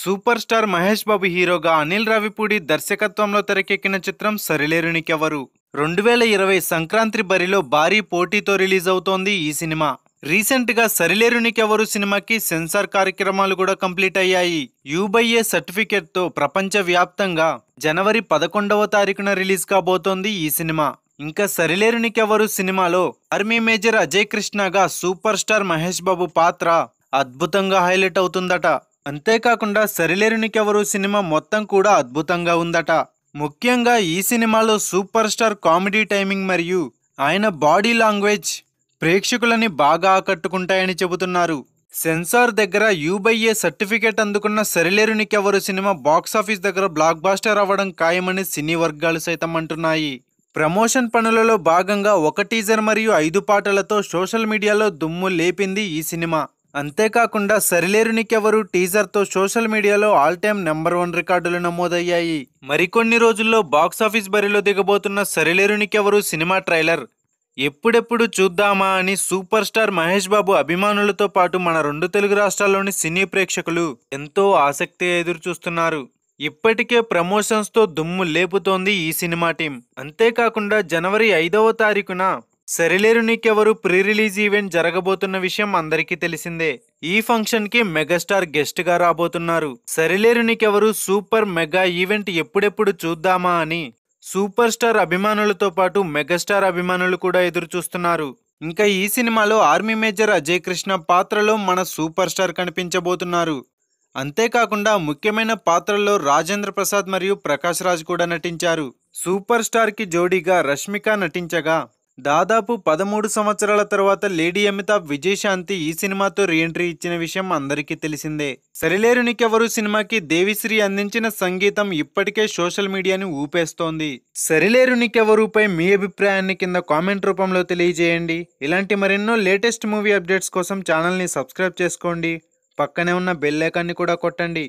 super star Mahesh బాబు హీరోగా అనిల్ రావిపూడి దర్శకత్వంలో తెరకెక్కిన చిత్రం సరిలేరునికెవరు రెండు వేల ఇరవై సంక్రాంతి బరిలో భారీ పోటీతో రిలీజ్ అవుతోంది ఈ సినిమా రీసెంట్గా సరిలేరునికెవరు సినిమాకి సెన్సార్ కార్యక్రమాలు కూడా కంప్లీట్ అయ్యాయి యూబైఏ సర్టిఫికెట్తో ప్రపంచవ్యాప్తంగా జనవరి పదకొండవ తారీఖున రిలీజ్ కాబోతోంది ఈ సినిమా ఇంకా సరిలేరునికెవరు సినిమాలో ఆర్మీ మేజర్ అజయ్ కృష్ణగా సూపర్ స్టార్ మహేష్ బాబు పాత్ర అద్భుతంగా హైలైట్ అవుతుందట అంతేకాకుండా సరిలేరునికెవరు సినిమా మొత్తం కూడా అద్భుతంగా ఉందట ముఖ్యంగా ఈ సినిమాలో సూపర్ స్టార్ కామెడీ టైమింగ్ మరియు ఆయన బాడీ లాంగ్వేజ్ ప్రేక్షకులని బాగా ఆకట్టుకుంటాయని చెబుతున్నారు సెన్సార్ దగ్గర యూబైఏ సర్టిఫికేట్ అందుకున్న సరిలేరునికెవరు సినిమా బాక్సాఫీస్ దగ్గర బ్లాక్ బాస్టర్ అవ్వడం ఖాయమని సినీ వర్గాలు సైతం అంటున్నాయి ప్రమోషన్ పనులలో భాగంగా ఒక టీజర్ మరియు ఐదు పాటలతో సోషల్ మీడియాలో దుమ్ము లేపింది ఈ సినిమా అంతేకాకుండా సరిలేరు నీకెవరు టీజర్తో సోషల్ మీడియాలో ఆల్ టైమ్ నెంబర్ వన్ రికార్డులు నమోదయ్యాయి మరికొన్ని రోజుల్లో బాక్సాఫీస్ బరిలో దిగబోతున్న సరిలేరు నీకెవరు సినిమా ట్రైలర్ ఎప్పుడెప్పుడు చూద్దామా అని సూపర్ స్టార్ మహేష్ బాబు అభిమానులతో పాటు మన రెండు తెలుగు రాష్ట్రాల్లోని సినీ ప్రేక్షకులు ఎంతో ఆసక్తి ఎదురు చూస్తున్నారు ఇప్పటికే ప్రమోషన్స్తో దుమ్ము లేపుతోంది ఈ సినిమా టీం అంతేకాకుండా జనవరి ఐదవ తారీఖున సరిలేరు నీకెవరు ప్రీ రిలీజ్ ఈవెంట్ జరగబోతున్న విషయం అందరికీ తెలిసిందే ఈ ఫంక్షన్ కి మెగాస్టార్ గెస్ట్ గా రాబోతున్నారు సరిలేరు నీకెవరు సూపర్ మెగా ఈవెంట్ ఎప్పుడెప్పుడు చూద్దామా అని సూపర్ స్టార్ అభిమానులతో పాటు మెగాస్టార్ అభిమానులు కూడా ఎదురు చూస్తున్నారు ఇంకా ఈ సినిమాలో ఆర్మీ మేజర్ అజయ్ కృష్ణ పాత్రలో మన సూపర్ స్టార్ కనిపించబోతున్నారు అంతేకాకుండా ముఖ్యమైన పాత్రల్లో రాజేంద్ర ప్రసాద్ మరియు ప్రకాష్ రాజ్ కూడా నటించారు సూపర్ స్టార్కి జోడీగా రష్మిక నటించగా దాదాపు పదమూడు సంవత్సరాల తర్వాత లేడీ అమితాబ్ విజయశాంతి ఈ సినిమాతో రీఎంట్రీ ఇచ్చిన విషయం అందరికీ తెలిసిందే సరిలేరు సినిమాకి దేవిశ్రీ అందించిన సంగీతం ఇప్పటికే సోషల్ మీడియాని ఊపేస్తోంది సరిలేరు నీకెవరుపై మీ అభిప్రాయాన్ని కింద కామెంట్ రూపంలో తెలియజేయండి ఇలాంటి మరెన్నో లేటెస్ట్ మూవీ అప్డేట్స్ కోసం ఛానల్ని సబ్స్క్రైబ్ చేసుకోండి పక్కనే ఉన్న బెల్ కూడా కొట్టండి